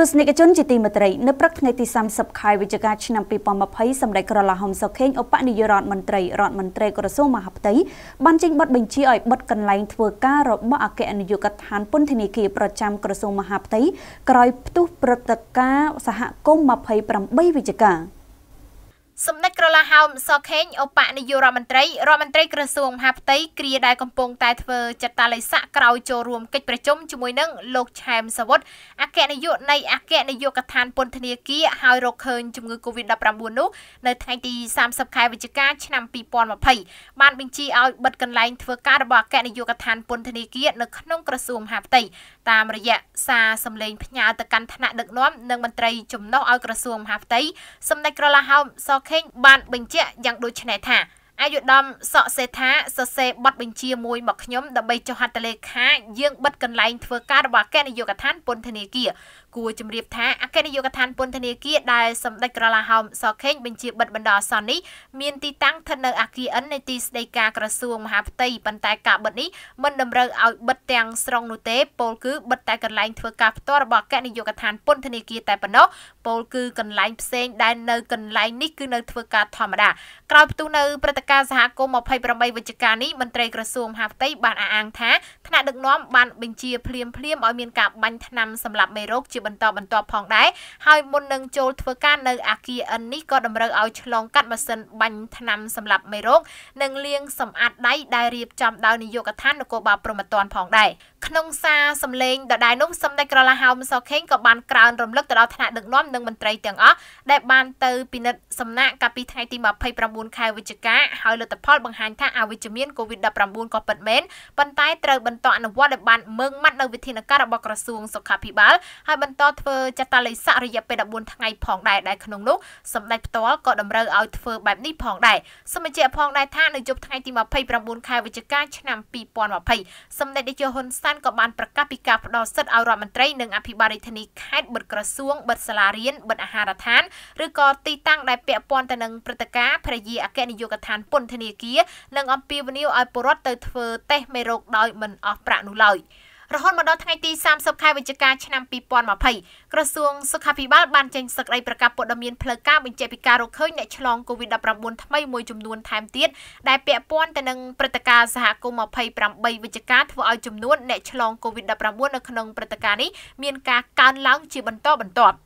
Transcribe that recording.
ទស្សនិកជនជាទីមេត្រីនៅព្រឹកថ្ងៃទី30ខែវិច្ឆិកាឆ្នាំ2020សម្ដេចក្រឡាហុំសុខេងឧបនាយករដ្ឋមន្ត្រីរដ្ឋមន្ត្រីក្រសួងមហាផ្ទៃបានចេញប័ណ្ណបញ្ជាឲ្យបិទកន្លែងធ្វើការរបស់អគ្គនាយកដ្ឋានពន្ធនាគារប្រចាំក្រសួងមហាផ្ទៃក្រោយផ្ទុះព្រឹត្តិការណ៍សហគមន៍28វិច្ឆិកា។សម្ដេចក្រឡាហោមសខេងឧបនាយករដ្ឋមន្ត្រីរដ្ឋមន្ត្រីក្រសួងមហាផ្ទៃគ្រាដែលកំពុងតែធ្វើចតាល័យស័កក្រោយចូលរួមកិច្ចប្រជុំជាមួយនឹងលោកឆែមសវុតអគ្គនាយកនៃអគ្គនាយកដ្ឋានពន្ធនាគារហើយរកឃើញជំងឺ Covid-19 នោះនៅថ្ងៃទី30ខែវិច្ឆិកាឆ្នាំ2020បានបញ្ជាឲ្យបិទកន្លែងធ្វើការរបស់អគ្គនាយកដ្ឋានពន្ធនាគារនៅក្នុងក្រសួងមហាផ្ទៃតាមរយៈសារសម្លេងផ្ញើទៅកាន់ថ្នាក់ដឹកនាំនិងមន្ត្រីចំណុះឲ្យក្រសួងមហាផ្ទៃសម្ដេចក្រឡាហោមសខខេងបានបញ្ជាក់យ៉ាងដូចនេះថាអាយុដំសក់សេថាសរសេរប័ណ្ណបញ្ជាមួយមកខ្ញុំដើម្បីចុះហត្ថលេខាយើងបិទកន្លែងធ្វើការរបស់អគ្គនាយកដ្ឋានពន្ធនាគារគួរជម្រាបថាអគ្គនាយកដ្ឋានពន្ធនាគារដែលសម្ដេចក្រឡាហោមសខេងបញ្ជាបិទបណ្ដោះអាសន្ននេះមានទីតាំងស្ថិតនៅអគារ N នៃទីស្តីការក្រសួងមហាផ្ទៃប៉ុន្តែការបិទនេះមិនតម្រូវឲ្យបិទទាំងស្រុងនោះទេពោលគឺបិទតែកន្លែងធ្វើការផ្ទាល់របស់អគ្គនាយកដ្ឋានពន្ធនាគារតែប៉ុណ្ណោះពោលគឺកន្លែងផ្សេងដែលនៅកន្លែងនេះគឺនៅធ្វើការធម្មតា ក្រោយផ្ទុះនៅព្រឹត្តិការសហគមន៍28វិច្ឆិកានេះមន្ត្រីក្រសួងមហាផ្ទៃបានអះអាងថាថ្នាក់ដឹកនាំបានបញ្ជាភ្លាមភ្លាមឲ្យមានការបាញ់ថ្នាំសម្លាប់មេរោគជាបន្តបន្ទាប់ផងដែរហើយមុននឹងចូលធ្វើការនៅអាគារ N នេះក៏តម្រូវឲ្យឆ្លងកាត់ម៉ាស៊ីនបាញ់ថ្នាំសម្លាប់មេរោគនិងលាងសម្អាតដៃដែលរៀបចំដោយនាយកដ្ឋាននគរបាលព្រហ្មទណ្ឌផងដែរក្នុងសារសម្លេងដដែលនោះសម្ដេចក្រឡាហោមសុខេងក៏បានក្រើនរំលឹកទៅដល់ថ្នាក់ដឹកនាំនិងមន្ត្រីទាំងអស់ដែលបានទៅពិនិត្យសំណាក់កាលពីថ្ងៃទី29ខែវិច្ឆិកាហើយលទ្ធផលបង្ហាញថាអវិជ្ជមាន COVID-19 ក៏ពិតមែនប៉ុន្តែត្រូវបន្តអនុវត្តដោយបានមើងម៉ាត់នៅវិធានការរបស់ក្រសួងសុខាភិបាលហើយបន្តធ្វើចតាល័យស័ករយៈពេល14ថ្ងៃផងដែរដែលក្នុងនោះសម្ដេចផ្ទាល់ក៏តម្រូវឲ្យធ្វើបែបនេះផងដែរសមាជិកផងដែរថានៅយប់ថ្ងៃទី29ខែវិច្ឆិកាឆ្នាំ2020សម្ដេចនាយកហ៊ុនសែនឡានក៏បានប្រកាសពីការផ្ដល់សិទ្ធិឲ្យរដ្ឋមន្ត្រីនិងអភិបាលរាជធានីខេត្តបិទក្រសួងបិទសាលារៀនបិទអាហារដ្ឋានឬក៏ទីតាំងដែលពាក់ព័ន្ធទៅនឹងព្រឹត្តិការណ៍ភរិយាអគ្គនាយកដ្ឋានពន្ធនាគារនិងអំពាវនាវឲ្យពលរដ្ឋទៅធ្វើតេស្តមេរោគដោយមិនអស់ប្រាក់នោះឡើយ។រហូតមកដល់ថ្ងៃទី30ខែវិច្ឆិកាឆ្នាំ2020ក្រសួងសុខាភិបាល បានចេញសេចក្តីប្រកាសព័ត៌មានផ្លូវការបញ្ជាក់ពីការរកឃើញអ្នកឆ្លង COVID-19 ថ្មីមួយចំនួនថែមទៀតដែលពាក់ព័ន្ធទៅនឹងព្រឹត្តិការណ៍សហគមន៍28វិច្ឆិកាធ្វើឲ្យចំនួនអ្នកឆ្លង COVID-19 នៅក្នុងព្រឹត្តិការណ៍នេះមានការកើនឡើងជាបន្តបន្ទាប់